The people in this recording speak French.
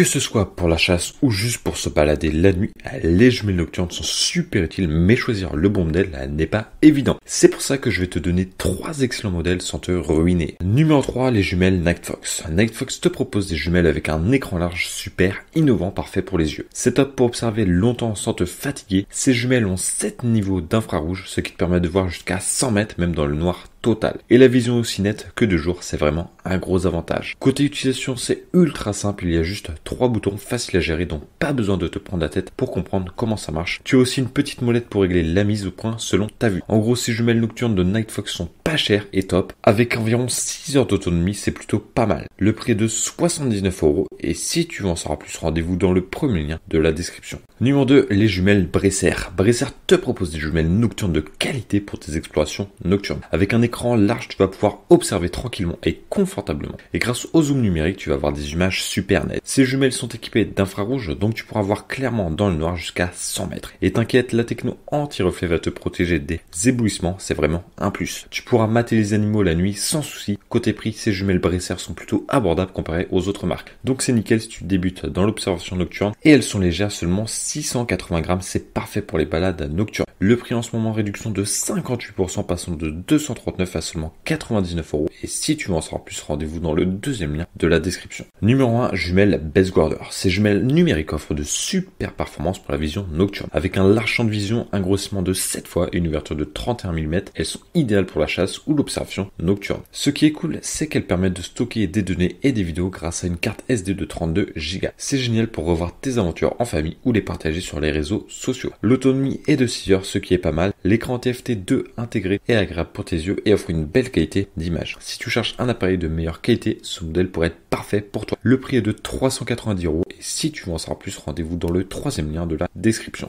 Que ce soit pour la chasse ou juste pour se balader la nuit, les jumelles nocturnes sont super utiles, mais choisir le bon modèle euh, n'est pas évident. C'est pour ça que je vais te donner trois excellents modèles sans te ruiner. Numéro 3, les jumelles Nightfox. Nightfox te propose des jumelles avec un écran large super innovant, parfait pour les yeux. C'est top pour observer longtemps sans te fatiguer. Ces jumelles ont 7 niveaux d'infrarouge, ce qui te permet de voir jusqu'à 100 mètres, même dans le noir Total. Et la vision aussi nette que de jour, c'est vraiment un gros avantage. Côté utilisation, c'est ultra simple, il y a juste trois boutons faciles à gérer, donc pas besoin de te prendre la tête pour comprendre comment ça marche. Tu as aussi une petite molette pour régler la mise au point selon ta vue. En gros, ces jumelles nocturnes de Nightfox sont pas chères et top. Avec environ 6 heures d'autonomie, c'est plutôt pas mal. Le prix est de 79 euros et si tu veux en savoir plus, rendez-vous dans le premier lien de la description. Numéro 2, les jumelles Bresser. Bresser te propose des jumelles nocturnes de qualité pour tes explorations nocturnes. Avec un écran large, tu vas pouvoir observer tranquillement et confortablement. Et grâce au zoom numérique, tu vas avoir des images super nettes. Ces jumelles sont équipées d'infrarouge donc tu pourras voir clairement dans le noir jusqu'à 100 mètres. Et t'inquiète, la techno anti-reflet va te protéger des éblouissements, c'est vraiment un plus. Tu pourras mater les animaux la nuit sans souci. Côté prix, ces jumelles Bresser sont plutôt abordables comparées aux autres marques. Donc c'est nickel si tu débutes dans l'observation nocturne et elles sont légères, seulement 680 grammes, c'est parfait pour les balades nocturnes. Le prix en ce moment réduction de 58% passant de 239 à seulement 99 euros. Et si tu veux en savoir plus, rendez-vous dans le deuxième lien de la description. Numéro 1, jumelles Best Guarder. Ces jumelles numériques offrent de super performances pour la vision nocturne. Avec un large champ de vision, un grossissement de 7 fois et une ouverture de 31 mm, elles sont idéales pour la chasse ou l'observation nocturne. Ce qui est cool, c'est qu'elles permettent de stocker des données et des vidéos grâce à une carte SD de 32 Go. C'est génial pour revoir tes aventures en famille ou les partager sur les réseaux sociaux. L'autonomie est de 6 heures ce qui est pas mal. L'écran TFT 2 intégré est agréable pour tes yeux et offre une belle qualité d'image. Si tu cherches un appareil de meilleure qualité, ce modèle pourrait être parfait pour toi. Le prix est de 390 euros et si tu veux en savoir plus, rendez-vous dans le troisième lien de la description.